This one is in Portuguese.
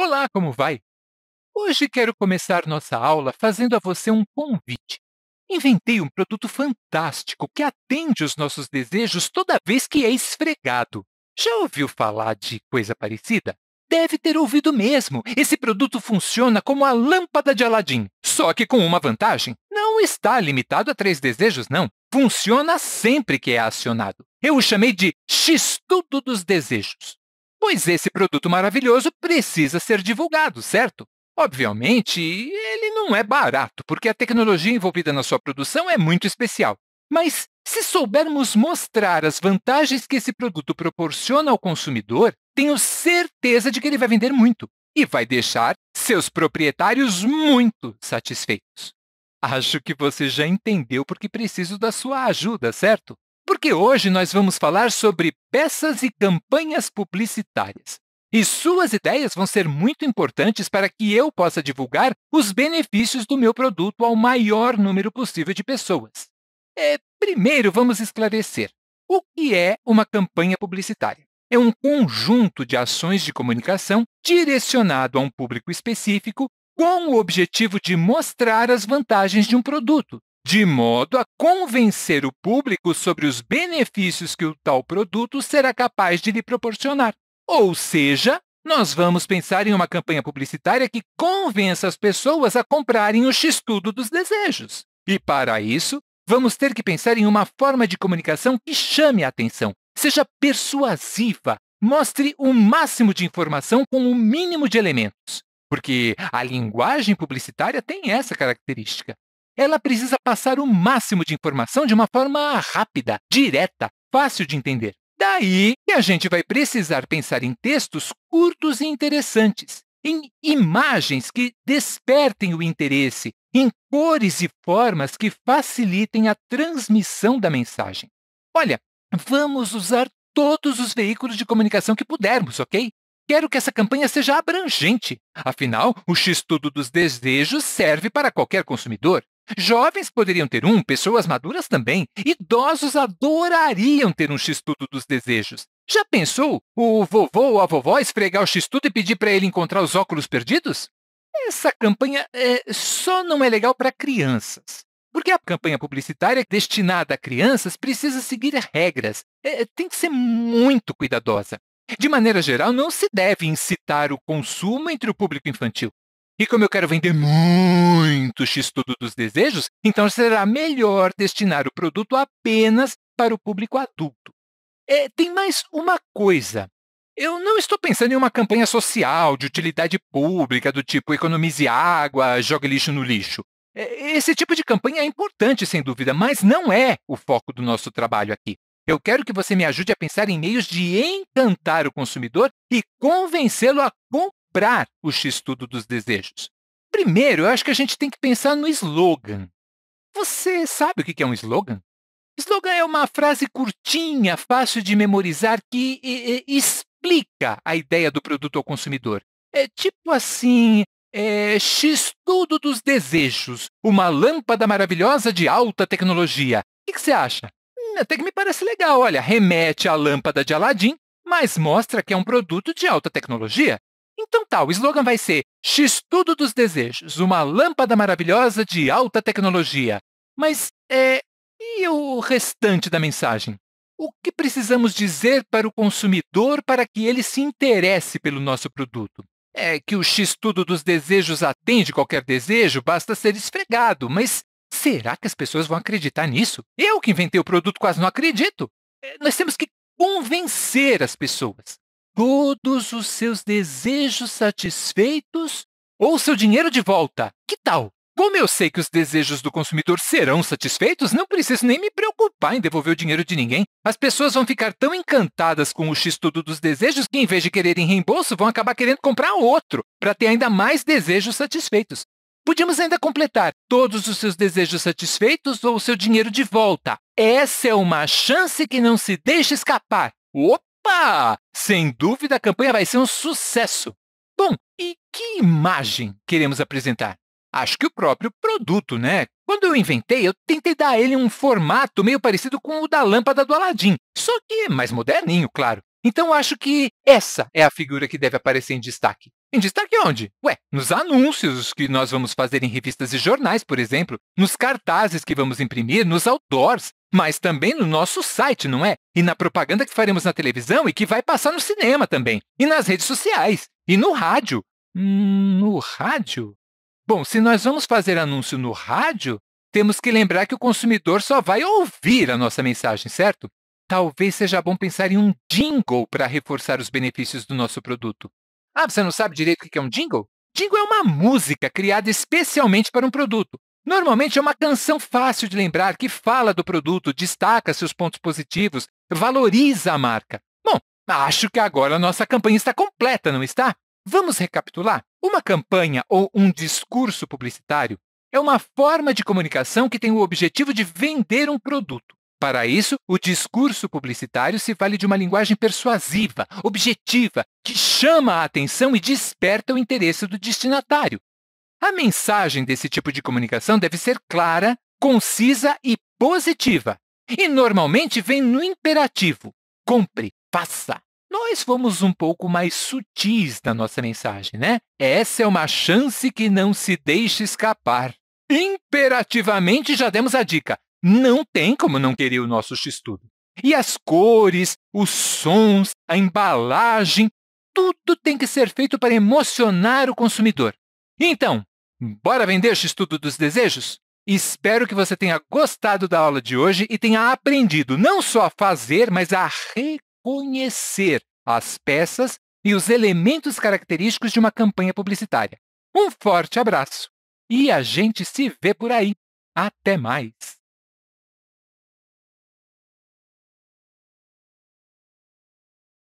Olá, como vai? Hoje quero começar nossa aula fazendo a você um convite. Inventei um produto fantástico que atende os nossos desejos toda vez que é esfregado. Já ouviu falar de coisa parecida? Deve ter ouvido mesmo. Esse produto funciona como a lâmpada de Aladim, só que com uma vantagem. Não está limitado a três desejos, não. Funciona sempre que é acionado. Eu o chamei de X-tudo dos desejos pois esse produto maravilhoso precisa ser divulgado, certo? Obviamente, ele não é barato, porque a tecnologia envolvida na sua produção é muito especial. Mas se soubermos mostrar as vantagens que esse produto proporciona ao consumidor, tenho certeza de que ele vai vender muito e vai deixar seus proprietários muito satisfeitos. Acho que você já entendeu porque preciso da sua ajuda, certo? porque hoje nós vamos falar sobre peças e campanhas publicitárias. E suas ideias vão ser muito importantes para que eu possa divulgar os benefícios do meu produto ao maior número possível de pessoas. É, primeiro, vamos esclarecer. O que é uma campanha publicitária? É um conjunto de ações de comunicação direcionado a um público específico com o objetivo de mostrar as vantagens de um produto, de modo a convencer o público sobre os benefícios que o tal produto será capaz de lhe proporcionar. Ou seja, nós vamos pensar em uma campanha publicitária que convença as pessoas a comprarem o x-tudo dos desejos. E para isso, vamos ter que pensar em uma forma de comunicação que chame a atenção, seja persuasiva, mostre o máximo de informação com o mínimo de elementos. Porque a linguagem publicitária tem essa característica ela precisa passar o máximo de informação de uma forma rápida, direta, fácil de entender. Daí que a gente vai precisar pensar em textos curtos e interessantes, em imagens que despertem o interesse, em cores e formas que facilitem a transmissão da mensagem. Olha, vamos usar todos os veículos de comunicação que pudermos, ok? Quero que essa campanha seja abrangente. Afinal, o X-Tudo dos Desejos serve para qualquer consumidor. Jovens poderiam ter um, pessoas maduras também. Idosos adorariam ter um x-tudo dos desejos. Já pensou o vovô ou a vovó esfregar o x-tudo e pedir para ele encontrar os óculos perdidos? Essa campanha é, só não é legal para crianças. Porque a campanha publicitária destinada a crianças precisa seguir regras. É, tem que ser muito cuidadosa. De maneira geral, não se deve incitar o consumo entre o público infantil. E como eu quero vender muito X-Tudo dos Desejos, então será melhor destinar o produto apenas para o público adulto. É, tem mais uma coisa. Eu não estou pensando em uma campanha social, de utilidade pública, do tipo economize água, jogue lixo no lixo. É, esse tipo de campanha é importante, sem dúvida, mas não é o foco do nosso trabalho aqui. Eu quero que você me ajude a pensar em meios de encantar o consumidor e convencê-lo a comprar quebrar o X-Tudo dos desejos? Primeiro, eu acho que a gente tem que pensar no slogan. Você sabe o que é um slogan? Slogan é uma frase curtinha, fácil de memorizar, que e, e, explica a ideia do produto ao consumidor. É tipo assim, é, X-Tudo dos desejos, uma lâmpada maravilhosa de alta tecnologia. O que, você acha? Hum, até que me parece legal. Olha, remete à lâmpada de Aladim, mas mostra que é um produto de alta tecnologia. Então tá, o slogan vai ser X tudo dos desejos, uma lâmpada maravilhosa de alta tecnologia. Mas é e o restante da mensagem? O que precisamos dizer para o consumidor para que ele se interesse pelo nosso produto? É que o X tudo dos desejos atende qualquer desejo, basta ser esfregado, mas será que as pessoas vão acreditar nisso? Eu que inventei o produto quase não acredito. É, nós temos que convencer as pessoas todos os seus desejos satisfeitos ou seu dinheiro de volta. Que tal? Como eu sei que os desejos do consumidor serão satisfeitos, não preciso nem me preocupar em devolver o dinheiro de ninguém. As pessoas vão ficar tão encantadas com o X-Tudo dos desejos que, em vez de quererem reembolso, vão acabar querendo comprar outro, para ter ainda mais desejos satisfeitos. Podíamos ainda completar todos os seus desejos satisfeitos ou o seu dinheiro de volta. Essa é uma chance que não se deixa escapar. Opa! Opa! Sem dúvida a campanha vai ser um sucesso. Bom, e que imagem queremos apresentar? Acho que o próprio produto, né? Quando eu inventei, eu tentei dar a ele um formato meio parecido com o da lâmpada do Aladim, só que mais moderninho, claro. Então acho que essa é a figura que deve aparecer em destaque. Em destaque onde? Ué, nos anúncios que nós vamos fazer em revistas e jornais, por exemplo, nos cartazes que vamos imprimir, nos outdoors, mas também no nosso site, não é? E na propaganda que faremos na televisão e que vai passar no cinema também, e nas redes sociais, e no rádio. Hum, no rádio? Bom, se nós vamos fazer anúncio no rádio, temos que lembrar que o consumidor só vai ouvir a nossa mensagem, certo? Talvez seja bom pensar em um jingle para reforçar os benefícios do nosso produto. Ah, você não sabe direito o que é um jingle? Jingle é uma música criada especialmente para um produto. Normalmente é uma canção fácil de lembrar que fala do produto, destaca seus pontos positivos, valoriza a marca. Bom, acho que agora a nossa campanha está completa, não está? Vamos recapitular? Uma campanha ou um discurso publicitário é uma forma de comunicação que tem o objetivo de vender um produto. Para isso, o discurso publicitário se vale de uma linguagem persuasiva, objetiva, que chama a atenção e desperta o interesse do destinatário. A mensagem desse tipo de comunicação deve ser clara, concisa e positiva. E normalmente vem no imperativo: compre, faça. Nós fomos um pouco mais sutis na nossa mensagem, né? Essa é uma chance que não se deixa escapar. Imperativamente já demos a dica: não tem como não querer o nosso X-Tudo. E as cores, os sons, a embalagem, tudo tem que ser feito para emocionar o consumidor. Então, bora vender X-Tudo dos desejos? Espero que você tenha gostado da aula de hoje e tenha aprendido não só a fazer, mas a reconhecer as peças e os elementos característicos de uma campanha publicitária. Um forte abraço e a gente se vê por aí. Até mais!